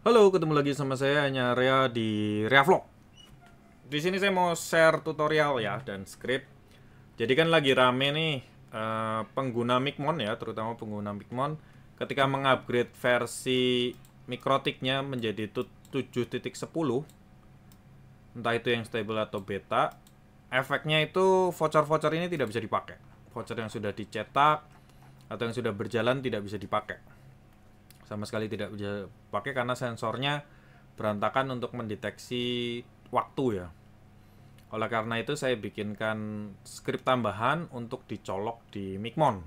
Halo, ketemu lagi sama saya hanya Rea di Rea Vlog. Di sini saya mau share tutorial ya dan script. Jadi kan lagi rame nih uh, pengguna Micmon ya, terutama pengguna Micmon ketika mengupgrade versi mikrotiknya menjadi 7.10 entah itu yang stable atau beta, efeknya itu voucher-voucher ini tidak bisa dipakai. Voucher yang sudah dicetak atau yang sudah berjalan tidak bisa dipakai sama sekali tidak bisa pakai karena sensornya berantakan untuk mendeteksi waktu ya. Oleh karena itu saya bikinkan skrip tambahan untuk dicolok di Micmon.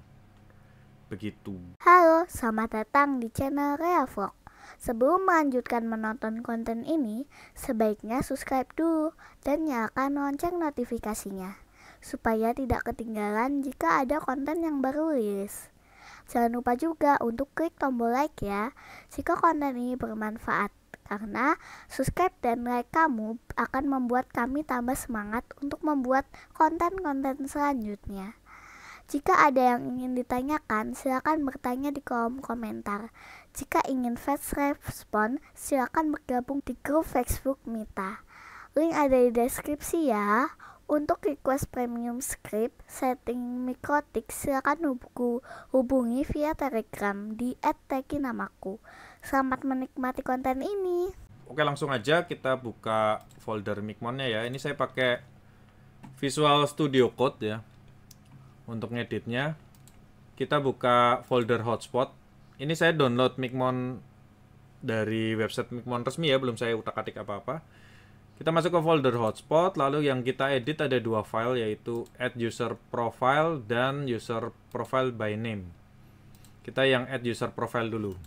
Begitu. Halo, selamat datang di channel Reavlog. Sebelum melanjutkan menonton konten ini, sebaiknya subscribe dulu dan nyalakan lonceng notifikasinya supaya tidak ketinggalan jika ada konten yang baru rilis. Jangan lupa juga untuk klik tombol like ya, jika konten ini bermanfaat. Karena subscribe dan like kamu akan membuat kami tambah semangat untuk membuat konten-konten selanjutnya. Jika ada yang ingin ditanyakan, silakan bertanya di kolom komentar. Jika ingin fast respon, silakan bergabung di grup Facebook Mita. Link ada di deskripsi ya. Untuk request premium script setting mikrotik silakan hubungi via telegram di namaku. Selamat menikmati konten ini. Oke langsung aja kita buka folder micmonnya ya. Ini saya pakai Visual Studio Code ya. Untuk ngeditnya kita buka folder hotspot. Ini saya download micmon dari website micmon resmi ya, belum saya utak-atik apa-apa kita masuk ke folder hotspot, lalu yang kita edit ada dua file yaitu add user profile dan user profile by name. Kita yang add user profile dulu.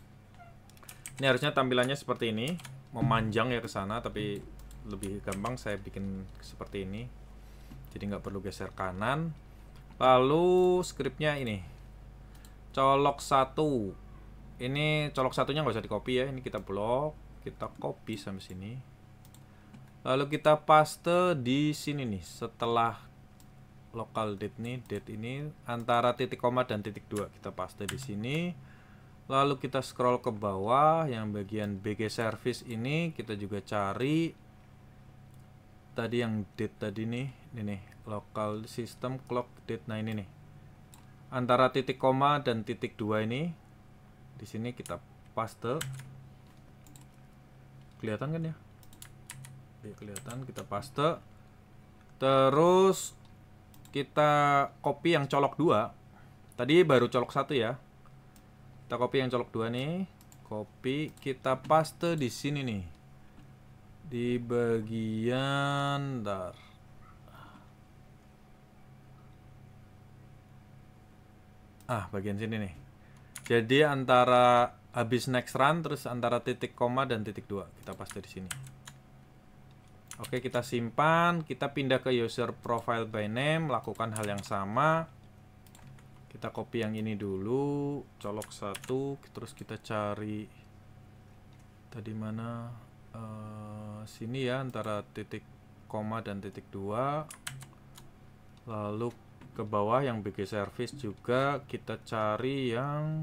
Ini harusnya tampilannya seperti ini, memanjang ya ke sana, tapi lebih gampang saya bikin seperti ini. Jadi nggak perlu geser kanan. Lalu scriptnya ini, colok satu. Ini colok satunya nggak usah di copy ya, ini kita blok, kita copy sampai sini lalu kita paste di sini nih setelah local date nih date ini antara titik koma dan titik dua kita paste di sini lalu kita scroll ke bawah yang bagian BG service ini kita juga cari tadi yang date tadi nih ini nih local system clock date nah ini nih antara titik koma dan titik dua ini di sini kita paste kelihatan kan ya ya kelihatan kita paste terus kita copy yang colok dua tadi baru colok satu ya kita copy yang colok dua nih copy kita paste di sini nih di bagian dar ah bagian sini nih jadi antara habis next run terus antara titik koma dan titik dua kita paste di sini Oke, kita simpan, kita pindah ke user profile by name, lakukan hal yang sama. Kita copy yang ini dulu, colok satu, terus kita cari tadi mana uh, sini ya antara titik koma dan titik dua. Lalu ke bawah yang BG service juga kita cari yang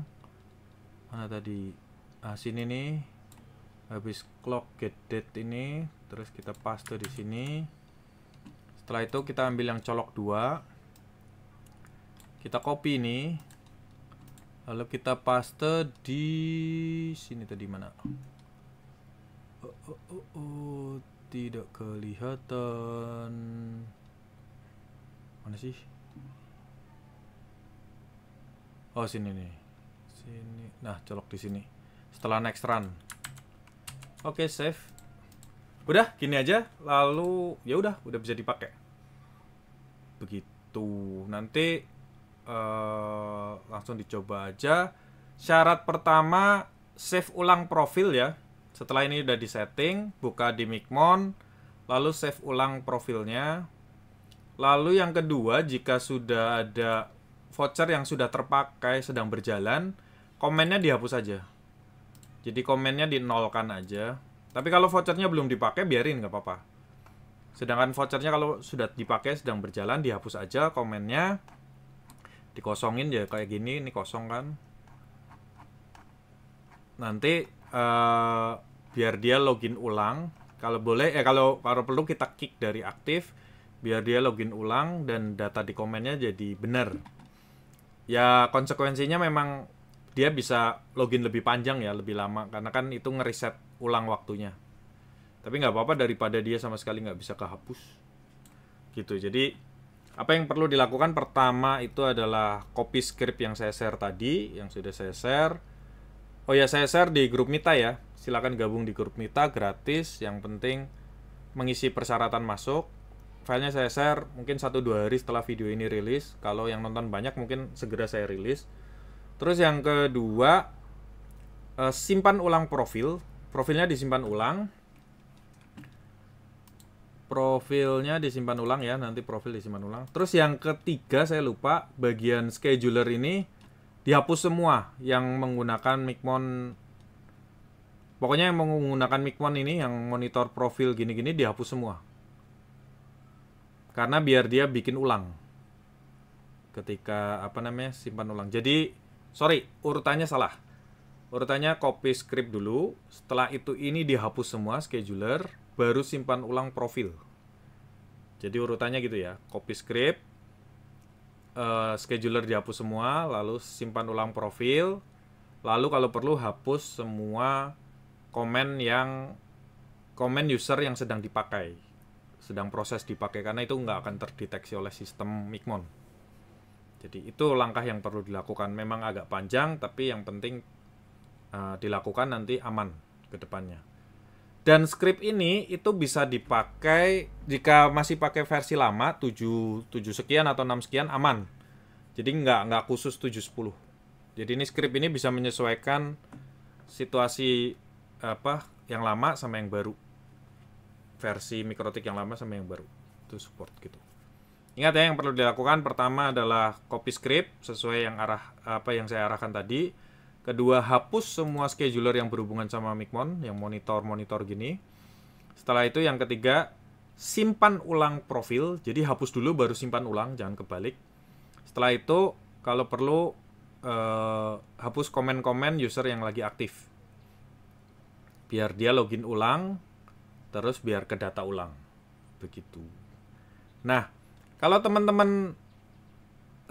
mana tadi? Ah, sini nih habis clock get date ini terus kita paste di sini setelah itu kita ambil yang colok dua kita copy ini lalu kita paste di sini tadi mana oh, oh, oh, oh. tidak kelihatan mana sih oh sini nih sini nah colok di sini setelah next run Oke, okay, save. Udah, gini aja. Lalu ya udah, udah bisa dipakai. Begitu. Nanti uh, langsung dicoba aja. Syarat pertama save ulang profil ya. Setelah ini udah disetting, buka di Micmon, lalu save ulang profilnya. Lalu yang kedua, jika sudah ada voucher yang sudah terpakai sedang berjalan, komennya dihapus aja. Jadi komennya di aja. Tapi kalau vouchernya belum dipakai biarin nggak apa-apa. Sedangkan vouchernya kalau sudah dipakai sedang berjalan dihapus aja komennya. Dikosongin ya kayak gini, ini kosong kan. Nanti uh, biar dia login ulang. Kalau boleh eh kalau kalau perlu kita kick dari aktif biar dia login ulang dan data di komennya jadi benar. Ya konsekuensinya memang dia bisa login lebih panjang ya, lebih lama karena kan itu ngeriset ulang waktunya. Tapi nggak apa-apa daripada dia sama sekali nggak bisa kehapus. Gitu. Jadi apa yang perlu dilakukan pertama itu adalah copy script yang saya share tadi, yang sudah saya share. Oh ya, saya share di grup Mita ya. Silakan gabung di grup Mita gratis. Yang penting mengisi persyaratan masuk. Filenya saya share mungkin satu dua hari setelah video ini rilis. Kalau yang nonton banyak mungkin segera saya rilis Terus yang kedua eh, simpan ulang profil, profilnya disimpan ulang. Profilnya disimpan ulang ya, nanti profil disimpan ulang. Terus yang ketiga saya lupa bagian scheduler ini dihapus semua yang menggunakan Micmon Pokoknya yang menggunakan Micmon ini yang monitor profil gini-gini dihapus semua. Karena biar dia bikin ulang. Ketika apa namanya? simpan ulang. Jadi sorry urutannya salah urutannya copy script dulu setelah itu ini dihapus semua scheduler baru simpan ulang profil jadi urutannya gitu ya copy script uh, scheduler dihapus semua lalu simpan ulang profil lalu kalau perlu hapus semua komen yang komen user yang sedang dipakai sedang proses dipakai karena itu nggak akan terdeteksi oleh sistem Micmon. Jadi itu langkah yang perlu dilakukan. Memang agak panjang, tapi yang penting uh, dilakukan nanti aman ke depannya. Dan script ini itu bisa dipakai jika masih pakai versi lama 7, 7 sekian atau 6 sekian aman. Jadi nggak nggak khusus 710. Jadi ini script ini bisa menyesuaikan situasi apa yang lama sama yang baru. Versi mikrotik yang lama sama yang baru. Itu support gitu. Ingat ya yang perlu dilakukan pertama adalah copy script sesuai yang arah apa yang saya arahkan tadi. Kedua, hapus semua scheduler yang berhubungan sama Micmon, yang monitor-monitor gini. Setelah itu yang ketiga, simpan ulang profil. Jadi hapus dulu baru simpan ulang, jangan kebalik. Setelah itu kalau perlu eh, hapus komen-komen user yang lagi aktif. Biar dia login ulang, terus biar ke data ulang. Begitu. Nah, kalau teman-teman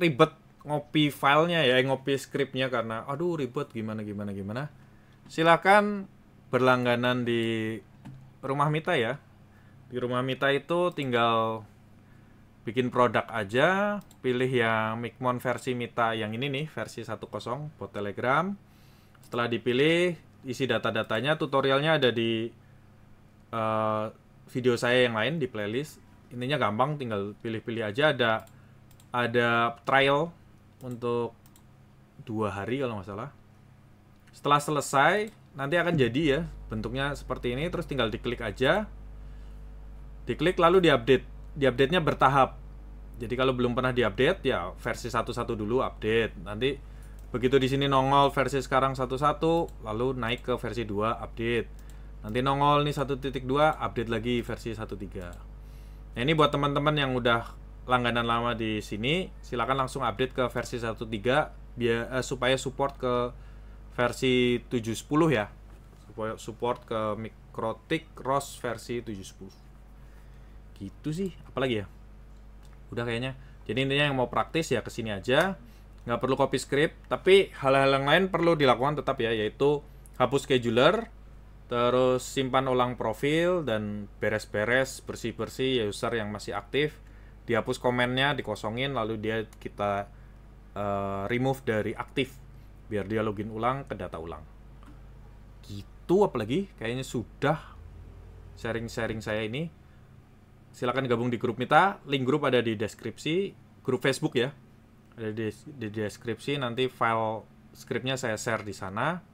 ribet ngopi filenya ya eh, ngopi scriptnya karena aduh ribet gimana gimana gimana silakan berlangganan di rumah Mita ya di rumah Mita itu tinggal bikin produk aja pilih yang Micmon versi Mita yang ini nih versi 10 buat Telegram setelah dipilih isi data-datanya tutorialnya ada di uh, video saya yang lain di playlist Intinya gampang tinggal pilih-pilih aja ada ada trial untuk dua hari kalau nggak salah setelah selesai nanti akan jadi ya bentuknya seperti ini terus tinggal diklik aja diklik lalu diupdate diupdate-nya bertahap jadi kalau belum pernah diupdate ya versi 11 dulu update nanti begitu di sini nongol versi sekarang 11 lalu naik ke versi 2 update nanti nongol nih 1.2 update lagi versi 13 Nah ini buat teman-teman yang udah langganan lama di sini, silakan langsung update ke versi 1.3 biar eh, supaya support ke versi 7.10 ya. Supaya support ke Mikrotik ROS versi 7.10. Gitu sih, apalagi ya? Udah kayaknya. Jadi intinya yang mau praktis ya ke sini aja. Nggak perlu copy script, tapi hal-hal yang lain perlu dilakukan tetap ya, yaitu hapus scheduler, Terus simpan ulang profil dan beres-beres, bersih-bersih ya user yang masih aktif. Dihapus komennya, dikosongin, lalu dia kita uh, remove dari aktif. Biar dia login ulang ke data ulang. Gitu apalagi, kayaknya sudah sharing-sharing saya ini. Silahkan gabung di grup Mita, link grup ada di deskripsi. Grup Facebook ya, ada di, di deskripsi, nanti file scriptnya saya share di sana.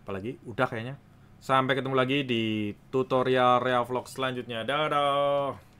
Apalagi, udah kayaknya. Sampai ketemu lagi di tutorial Real Vlog selanjutnya. Dadah!